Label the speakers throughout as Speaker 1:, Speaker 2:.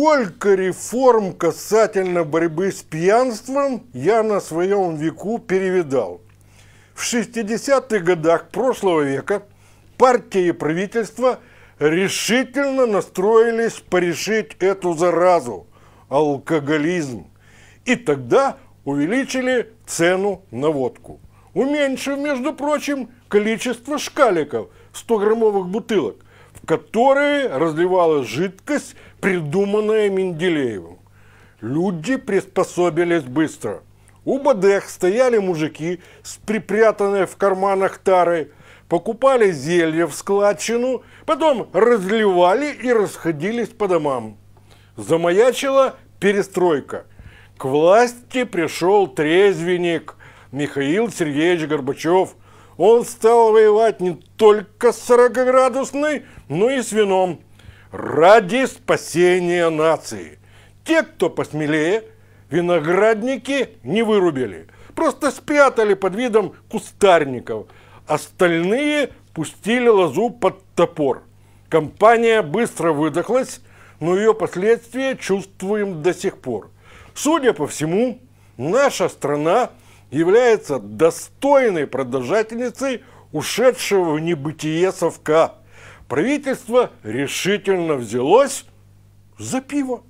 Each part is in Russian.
Speaker 1: Сколько реформ касательно борьбы с пьянством я на своем веку перевидал. В 60-х годах прошлого века партии и правительство решительно настроились порешить эту заразу – алкоголизм. И тогда увеличили цену на водку, уменьшив, между прочим, количество шкаликов – 100-граммовых бутылок в которые разливалась жидкость, придуманная Менделеевым. Люди приспособились быстро. У БДХ стояли мужики с припрятанной в карманах тарой, покупали зелье в складчину, потом разливали и расходились по домам. Замаячила перестройка. К власти пришел трезвенник Михаил Сергеевич Горбачев, он стал воевать не только с 40-градусной, но и с вином. Ради спасения нации. Те, кто посмелее, виноградники не вырубили. Просто спрятали под видом кустарников. Остальные пустили лозу под топор. Компания быстро выдохлась, но ее последствия чувствуем до сих пор. Судя по всему, наша страна является достойной продолжательницей ушедшего в небытие совка. Правительство решительно взялось за пиво.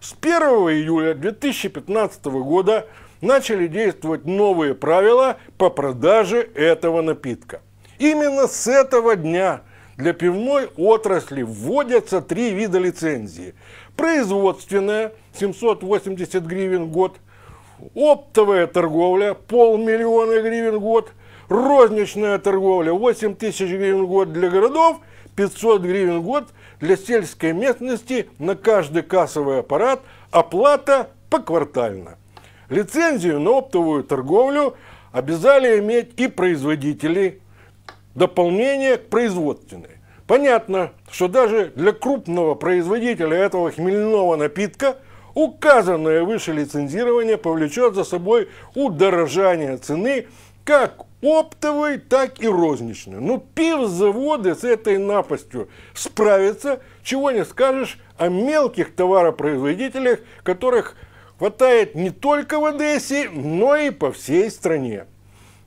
Speaker 1: С 1 июля 2015 года начали действовать новые правила по продаже этого напитка. Именно с этого дня для пивной отрасли вводятся три вида лицензии. Производственная – 780 гривен в год – Оптовая торговля – полмиллиона гривен в год. Розничная торговля – 8 тысяч гривен в год для городов, 500 гривен в год для сельской местности на каждый кассовый аппарат, оплата поквартально. Лицензию на оптовую торговлю обязали иметь и производители, дополнение к производственной. Понятно, что даже для крупного производителя этого хмельного напитка – Указанное выше лицензирование повлечет за собой удорожание цены как оптовой, так и розничной. Ну, пивзаводы с этой напастью справятся, чего не скажешь о мелких товаропроизводителях, которых хватает не только в Одессе, но и по всей стране.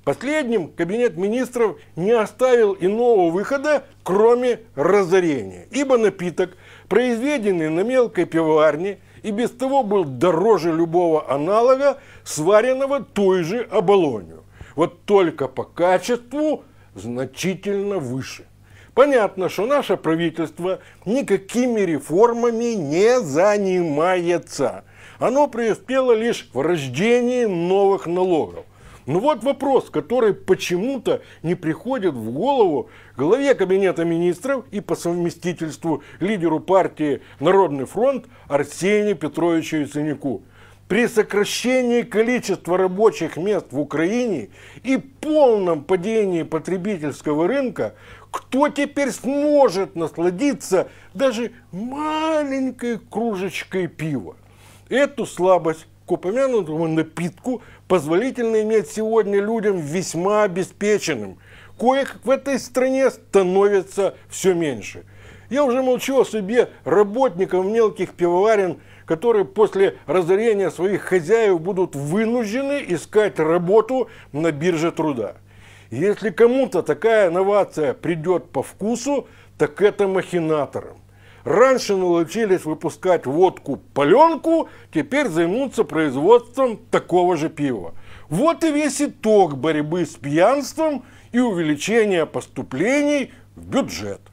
Speaker 1: Последним кабинет министров не оставил иного выхода, кроме разорения, ибо напиток, произведенный на мелкой пивоварне – и без того был дороже любого аналога, сваренного той же оболонью. Вот только по качеству значительно выше. Понятно, что наше правительство никакими реформами не занимается. Оно преуспело лишь в рождении новых налогов. Ну вот вопрос, который почему-то не приходит в голову главе Кабинета министров и по совместительству лидеру партии «Народный фронт» Арсению Петровичу Яценюку. При сокращении количества рабочих мест в Украине и полном падении потребительского рынка, кто теперь сможет насладиться даже маленькой кружечкой пива? Эту слабость упомянутому напитку позволительно иметь сегодня людям весьма обеспеченным, коек в этой стране становится все меньше. Я уже молчу о себе работников мелких пивоварен, которые после разорения своих хозяев будут вынуждены искать работу на бирже труда. Если кому-то такая новация придет по вкусу, так это махинаторам. Раньше научились выпускать водку-паленку, теперь займутся производством такого же пива. Вот и весь итог борьбы с пьянством и увеличения поступлений в бюджет.